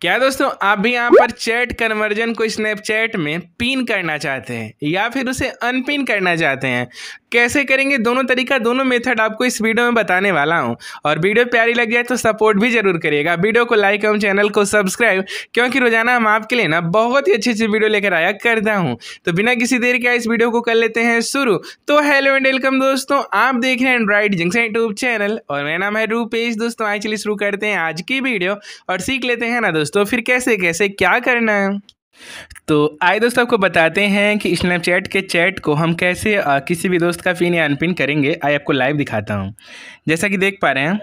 क्या दोस्तों आप भी यहाँ पर चैट कन्वर्जन को स्नैपचैट में पिन करना चाहते हैं या फिर उसे अनपिन करना चाहते हैं कैसे करेंगे दोनों तरीका दोनों मेथड आपको इस वीडियो में बताने वाला हूँ और वीडियो प्यारी लग जाए तो सपोर्ट भी जरूर करिएगा वीडियो को लाइक एवं चैनल को सब्सक्राइब क्योंकि रोजाना हम आपके लिए ना बहुत ही अच्छी अच्छी वीडियो लेकर आया करता हूँ तो बिना किसी देर के इस वीडियो को कर लेते हैं शुरू तो हेलो एंड वेलकम दोस्तों आप देख रहे हैं एंड्राइड जिंक्स यूट्यूब चैनल और मेरा नाम है रूपेश दोस्तों आज चलिए शुरू करते हैं आज की वीडियो और सीख लेते हैं ना दोस्तों फिर कैसे कैसे क्या करना है तो आए दोस्तों आपको बताते हैं कि स्नैपचैट के चैट को हम कैसे किसी भी दोस्त का पिन या अनपिन करेंगे आइए आपको लाइव दिखाता हूँ जैसा कि देख पा रहे हैं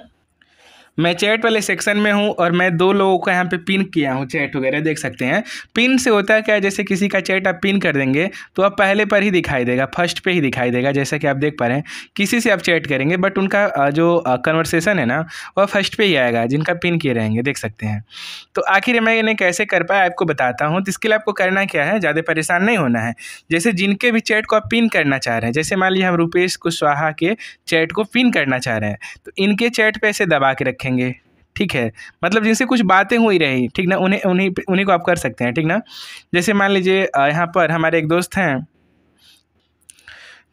मैं चैट वाले सेक्शन में हूँ और मैं दो लोगों का यहाँ पे पिन किया हूँ चैट वगैरह देख सकते हैं पिन से होता है क्या जैसे किसी का चैट आप पिन कर देंगे तो आप पहले पर ही दिखाई देगा फर्स्ट पे ही दिखाई देगा जैसा कि आप देख पा रहे हैं किसी से आप चैट करेंगे बट उनका जो कन्वर्सेशन है ना वह फर्स्ट पर ही आएगा जिनका पिन किए रहेंगे देख सकते हैं तो आखिर मैं इन्हें कैसे कर पाया आपको बताता हूँ तो इसके लिए आपको करना क्या है ज़्यादा परेशान नहीं होना है जैसे जिनके भी चैट को आप पिन करना चाह रहे हैं जैसे मान लीजिए हम रूपेश कुशवाहा के चैट को पिन करना चाह रहे हैं तो इनके चैट पर ऐसे दबा के रखें रखेंगे ठीक है मतलब जिनसे कुछ बातें हुई रही ठीक ना उन्हें उन्हीं उन्हीं को आप कर सकते हैं ठीक ना जैसे मान लीजिए यहाँ पर हमारे एक दोस्त हैं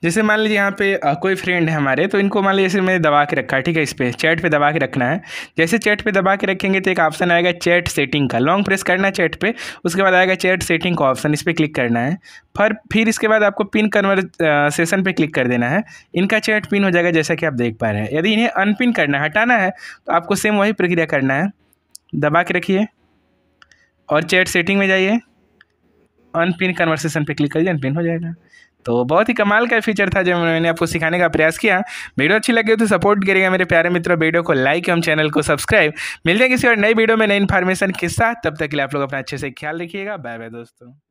जैसे मान लीजिए यहाँ पे कोई फ्रेंड है हमारे तो इनको मान लीजिए मैंने दबा के रखा है ठीक है इस पर चैट पे दबा के रखना है जैसे चैट पे दबा के रखेंगे तो एक ऑप्शन आएगा चैट सेटिंग का लॉन्ग प्रेस करना है चैट पे उसके बाद आएगा चैट सेटिंग का ऑप्शन इस पर क्लिक करना है फिर फिर इसके बाद आपको पिन कन्वर्सेशन पर क्लिक कर देना है इनका चैट पिन हो जाएगा जैसा कि आप देख पा रहे हैं यदि इन्हें अनपिन करना है हटाना है तो आपको सेम वही प्रक्रिया करना है दबा के रखिए और चैट सेटिंग में जाइए अनपिन कन्वर्सेशन पर क्लिक करिए अनपिन हो जाएगा तो बहुत ही कमाल का फीचर था जो मैंने आपको सिखाने का प्रयास किया वीडियो अच्छी लगी तो सपोर्ट करेगा मेरे प्यारे मित्रों वीडियो को लाइक एवं चैनल को सब्सक्राइब मिलते हैं किसी और नई वीडियो में नई इन्फॉर्मेशन के साथ तब तक के लिए आप लोग अपना अच्छे से ख्याल रखिएगा बाय बाय दोस्तों